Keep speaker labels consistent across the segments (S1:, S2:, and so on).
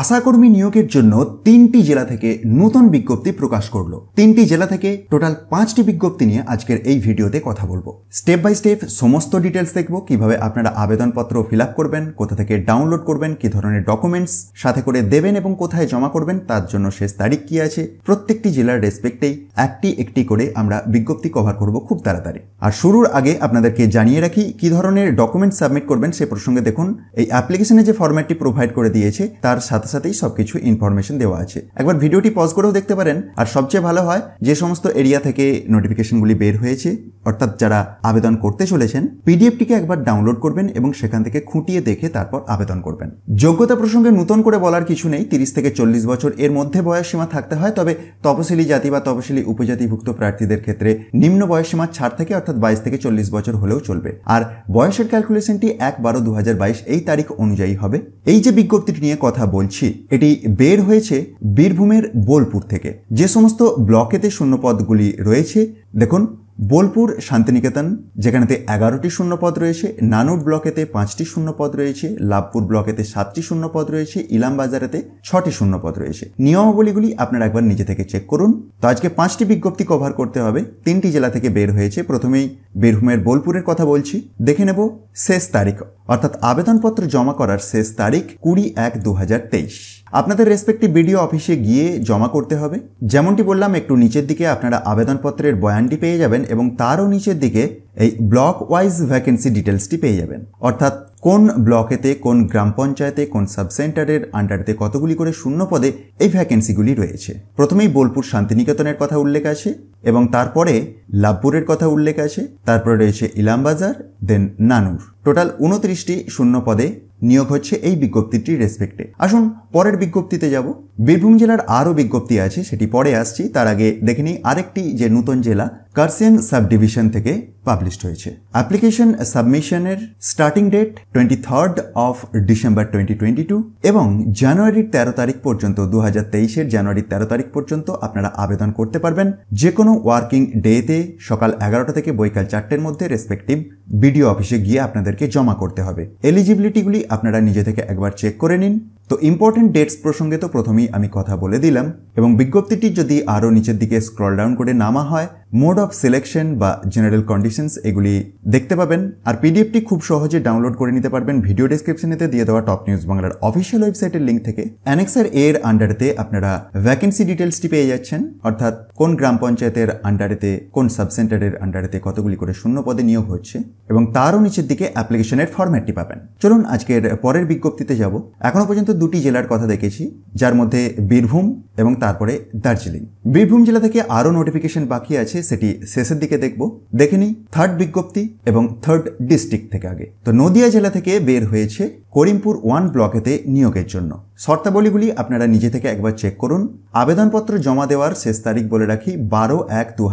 S1: আশাকর্মী নিয়োগের জন্য তিনটি জেলা থেকে নতুন বিজ্ঞপ্তি প্রকাশ করলো তিনটি জেলা থেকে টোটাল পাঁচটি বিজ্ঞপ্তি নিয়ে আজকের এই ভিডিওতে কথা বলবো স্টেপ বাই স্টেপ সমস্ত ডিটেলস দেখবো কিভাবে আপনারা আবেদনপত্র ফিল করবেন কোথা থেকে ডাউনলোড করবেন কি ধরনের ডকুমেন্টস সাথে করে দেবেন এবং কোথায় জমা করবেন তার জন্য শেষ তারিখ কি আছে প্রত্যেকটি জেলার রেসপেক্টেই একটি একটি করে আমরা বিজ্ঞপ্তি কভার করব খুব তাড়াতাড়ি আর শুরুর আগে আপনাদেরকে জানিয়ে রাখি কি ধরনের ডকুমেন্ট সাবমিট করবেন সে প্রসঙ্গে দেখুন এই অ্যাপ্লিকেশনে যে ফরম্যাটটি প্রোভাইড করে দিয়েছে তার সাথে সাথে সাথেই সব কিছু ইনফরমেশন দেওয়া আছে একবার ভিডিওটি পজ করেও দেখতে পারেন আর সবচেয়ে ভালো হয় যে সমস্ত এরিয়া থেকে নোটিফিকেশনগুলি বের হয়েছে অর্থাৎ যারা আবেদন করতে চলেছেন পিডিএফটিকে একবার ডাউনলোড করবেন এবং সেখান থেকে খুঁটিয়ে দেখে তারপর আবেদন করবেন যোগ্যতা প্রসঙ্গে নতুন করে বলার কিছু নেই তিরিশ থেকে চল্লিশ বছর এর মধ্যে বয়সসীমা থাকতে হয় তবে তপশিলি জাতি বা তপশিলি উপজাতিভুক্ত প্রার্থীদের ক্ষেত্রে নিম্ন বয়সসীমা ছাড় থেকে অর্থাৎ বাইশ থেকে চল্লিশ বছর হলেও চলবে আর বয়সের ক্যালকুলেশনটি এক বারো দু এই তারিখ অনুযায়ী হবে এই যে বিজ্ঞপ্তিটি নিয়ে কথা বলছি বলছি এটি বের হয়েছে বীরভূমের বোলপুর থেকে যে সমস্ত ব্লকেতে শূন্যপদগুলি রয়েছে দেখুন বোলপুর শান্তিনিকেতন যেখানেতে এগারোটি শূন্যপদ রয়েছে নানুর ব্লকেতে পাঁচটি শূন্যপদ রয়েছে লাভপুর ব্লকেতে সাতটি শূন্যপদ রয়েছে ইলামবাজারেতে ছটি শূন্যপদ রয়েছে নিয়মাবলীগুলি আপনারা একবার নিজে থেকে চেক করুন তো আজকে পাঁচটি বিজ্ঞপ্তি কভার করতে হবে তিনটি জেলা থেকে বের হয়েছে প্রথমেই বীরভূমের বোলপুরের কথা বলছি দেখে নেব শেষ তারিখ অর্থাৎ আবেদনপত্র জমা করার শেষ তারিখ কুড়ি এক দু হাজার তেইশ আপনাদের রেসপেক্টিভ বিডিও অফিসে গিয়ে জমা করতে হবে যেমনটি বললাম একটু নিচের দিকে আপনারা আবেদনপত্রের বয়ানটি পেয়ে যাবেন এবং তারও নিচের দিকে এই ব্লক ওয়াইজ ভ্যাকেন্সি ডিটেলসটি পেয়ে যাবেন অর্থাৎ কোন ব্লকেতে কোন গ্রাম পঞ্চায়েতে কোন সাবসেন্টারের আন্ডারেতে কতগুলি করে শূন্য পদে এই ভ্যাকেন্সিগুলি রয়েছে প্রথমেই বোলপুর শান্তিনিকেতনের কথা উল্লেখ আছে এবং তারপরে লাভপুরের কথা উল্লেখ আছে তারপরে রয়েছে ইলামবাজার দেন নানুর টোটাল উনত্রিশটি শূন্য পদে নিয়োগ হচ্ছে এই বিজ্ঞপ্তিটির রেসপেক্টে আসুন পরের বিজ্ঞপ্তিতে যাব বীরভূম জেলার আরও বিজ্ঞপ্তি আছে সেটি পরে আসছি তার আগে দেখে নিই আরেকটি যে নতুন জেলা কার্সিয়াং সাবডিভিশন থেকে পাবলিশড হয়েছে অ্যাপ্লিকেশন সাবমিশনের starting date twenty third of December twenty twenty two এবং জানুয়ারির তেরো তারিখ পর্যন্ত দু হাজার তেইশের জানুয়ারির তেরো তারিখ পর্যন্ত আপনারা আবেদন করতে পারবেন যে কোনো ওয়ার্কিং ডেতে সকাল এগারোটা থেকে বৈকাল চারটের মধ্যে রেসপেক্টিভ বিডিও অফিসে গিয়ে আপনাদেরকে জমা করতে হবে এলিজিবিলিটিগুলি আপনারা নিজে থেকে একবার চেক করে নিন তো ইম্পর্টেন্ট ডেটস প্রসঙ্গে তো প্রথমেই আমি কথা বলে দিলাম এবং বিজ্ঞপ্তিটি যদি আরও নিচের দিকে স্ক্রল ডাউন করে নামা হয় মোড অফ সিলেকশন বা জেনারেল কন্ডিশনস এগুলি দেখতে পাবেন আর পিডিএফটি খুব সহজে ডাউনলোড করে নিতে পারবেন ভিডিও ডিসক্রিপশনেতে দিয়ে দেওয়া টপ নিউজ বাংলার অফিসিয়াল ওয়েবসাইটের লিঙ্ক থেকে অ্যানেক্সার এর আন্ডারেতে আপনারা ভ্যাকেন্সি ডিটেলসটি পেয়ে যাচ্ছেন অর্থাৎ কোন গ্রাম পঞ্চায়েতের আন্ডারেতে কোন সাব সেন্টারের আন্ডারেতে কতগুলি করে শূন্য পদে নিয়োগ হচ্ছে এবং তারও নিচের দিকে অ্যাপ্লিকেশনের ফরম্যাটটি পাবেন চলুন আজকের পরের বিজ্ঞপ্তিতে যাব এখনও পর্যন্ত দুটি জেলার কথা দেখেছি যার মধ্যে বীরভূম এবং তারপরে দার্জিলিং বীরভূম জেলা থেকে আরও নোটিফিকেশন বাকি আছে সেটি শেষের দিকে দেখব দেখে নিই থার্ড বিজ্ঞপ্তি এবং থার্ড ডিস্ট্রিক্ট থেকে আগে তো নদিয়া জেলা থেকে বের হয়েছে করিমপুর ওয়ান ব্লকেতে নিয়োগের জন্য শর্তাবলীগুলি আপনারা নিজে থেকে একবার চেক করুন আবেদনপত্র জমা দেওয়ার শেষ তারিখ বলে রাখি বারো এক দু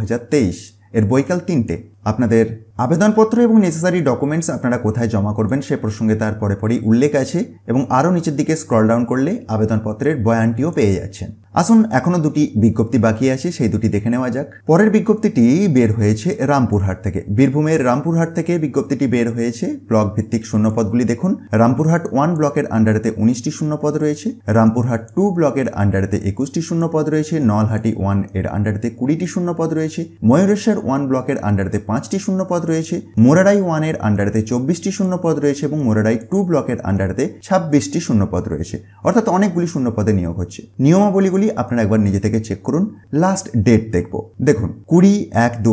S1: এর বৈকাল তিনটে আপনাদের আবেদনপত্র এবং নেসেসারি ডকুমেন্টস আপনারা কোথায় জমা করবেন সে প্রসঙ্গে তার পরে পরেই উল্লেখ আছে এবং আরও নিচের দিকে স্ক্রল ডাউন করলে আবেদনপত্রের বয়ানটিও পেয়ে যাচ্ছেন আসুন এখনও দুটি বিজ্ঞপ্তি বাকি আছে সেই দুটি দেখে নেওয়া যাক পরের বিজ্ঞপ্তিটি বের হয়েছে রামপুরহাট থেকে বীরভূমের রামপুরহাট থেকে বিজ্ঞপ্তিটি বের হয়েছে ব্লক ভিত্তিক শূন্যপদগুলি দেখুন রামপুরহাট ওয়ান ব্লকের আন্ডারেতে উনিশটি শূন্যপদ রয়েছে রামপুরহাট টু ব্লকের আন্ডারেতে একুশটি শূন্যপদ রয়েছে নলহাটি ওয়ান এর আন্ডারেতে কুড়িটি শূন্যপদ রয়েছে ময়ূরেশ্বর ওয়ান ব্লকের আন্ডারেতে পাঁচটি শূন্যপদ রয়েছে মোরারাই ওয়ানের আন্ডারেতে চব্বিশটি শূন্যপদ রয়েছে এবং মোরারাই টু ব্লকের আন্ডারেতে ছাব্বিশটি শূন্যপদ রয়েছে অর্থাৎ অনেকগুলি শূন্যপদে নিয়োগ হচ্ছে নিয়মাবলীগুলি আপনারা একবার নিজে থেকে চেক করুন লাস্ট ডেট দেখব দেখুন কুড়ি এক দু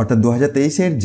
S1: অর্থাৎ দু হাজার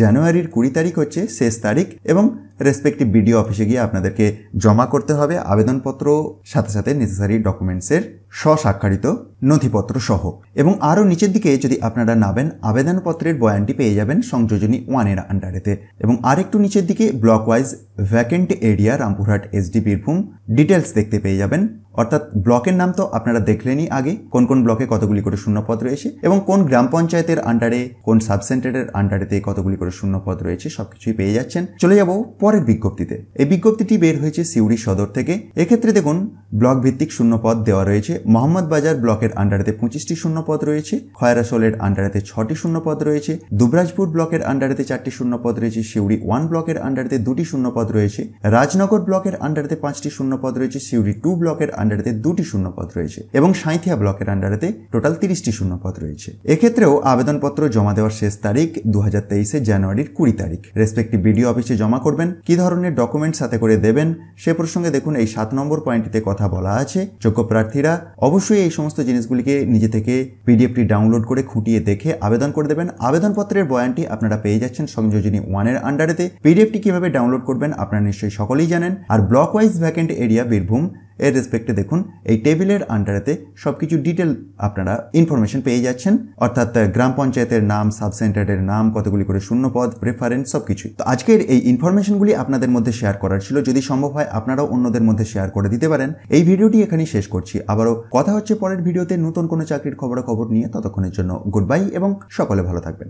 S1: জানুয়ারির কুড়ি তারিখ হচ্ছে শেষ তারিখ এবং রেসপেক্টিভ বিডিও অফিসে গিয়ে আপনাদেরকে জমা করতে হবে আবেদনপত্র সাথে সাথে নেসেসারি ডকুমেন্টসের স্বাক্ষরিত নথিপত্র সহ এবং আরও নিচের দিকে যদি আপনারা নাবেন আবেদনপত্রের বয়ানটি পেয়ে যাবেন সংযোজনী ওয়ানের আন্ডারেতে এবং আরেকটু নিচের দিকে block wise vacant area Rampurhat SD Birbhum details দেখতে পেয়ে যাবেন অর্থাৎ ব্লকের নাম তো আপনারা দেখলেনই আগে কোন কোন ব্লকে কতগুলি করে শূন্যপদ রয়েছে এবং কোন গ্রাম পঞ্চায়েতের আন্ডারে কোন সাব সেন্টারের আন্ডারেতে কতগুলি করে শূন্যপদ রয়েছে সবকিছুই পেয়ে যাচ্ছেন চলে যাব পরের বিজ্ঞপ্তিতে এই বিজ্ঞপ্তিটি বের হয়েছে সিউড়ি সদর থেকে এক্ষেত্রে দেখুন ব্লক ভিত্তিক শূন্যপদ দেওয়া রয়েছে মোহাম্মদ বাজার ব্লকের আন্ডারেতে পঁচিশটি শূন্যপদ রয়েছে খয়রাসোলের আন্ডারেতে ছটি শূন্যপদ রয়েছে দুবরাজপুর ব্লকের আন্ডারেতে চারটি শূন্যপদ রয়েছে সিউড়ি ওয়ান ব্লকের আন্ডারেতে দুটি শূন্যপদ রয়েছে রাজনগর ব্লকের আন্ডারেতে পাঁচটি শূন্যপদ রয়েছে সিউড়ি টু ব্লকের আন্ডারেতে দুটি শূন্যপদ রয়েছে এবং সাঁথিয়া ব্লকের আন্ডারেতে টোটাল তিরিশটি শূন্যপদ রয়েছে এক্ষেত্রেও আবেদনপত্র জমা দেওয়ার শেষ তারিখ দু হাজার তেইশে জানুয়ারির কুড়ি তারিখ রেসপেক্টিভ বিডিও অফিসে জমা করবেন কি ধরনের ডকুমেন্ট সাথে করে দেবেন সে প্রসঙ্গে দেখুন এই সাত নম্বর পয়েন্টটিতে কথা বলা আছে যোগ্য প্রার্থীরা অবশ্যই এই সমস্ত জিনিসগুলিকে নিজে থেকে পিডিএফটি ডাউনলোড করে খুঁটিয়ে দেখে আবেদন করে দেবেন আবেদনপত্রের বয়ানটি আপনারা পেয়ে যাচ্ছেন সংযোজনী ওয়ানের আন্ডারেতে পিডিএফটি কিভাবে ডাউনলোড করবেন আপনারা নিশ্চয়ই সকলেই জানেন আর block wise vacant area Birbhum এর রেসপেক্টে দেখুন এই টেবিলের আন্ডারেতে সব কিছু ডিটেল আপনারা ইনফরমেশন পেয়ে যাচ্ছেন অর্থাৎ গ্রাম পঞ্চায়েতের নাম সাব সেন্টারের নাম কতগুলি করে শূন্য পদ প্রেফারেন্স সব কিছুই তো আজকের এই ইনফরমেশনগুলি আপনাদের মধ্যে শেয়ার করার ছিল যদি সম্ভব হয় আপনারাও অন্যদের মধ্যে শেয়ার করে দিতে পারেন এই ভিডিওটি এখানেই শেষ করছি আবারও কথা হচ্ছে পরের ভিডিওতে নতুন কোনো চাকরির খবরাখবর নিয়ে ততক্ষণের জন্য গুড বাই এবং সকলে ভালো থাকবেন